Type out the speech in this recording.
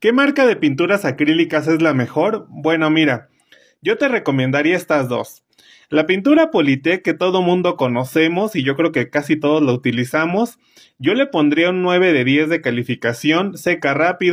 ¿Qué marca de pinturas acrílicas es la mejor? Bueno, mira, yo te recomendaría estas dos. La pintura Politec que todo mundo conocemos y yo creo que casi todos la utilizamos, yo le pondría un 9 de 10 de calificación, seca rápido.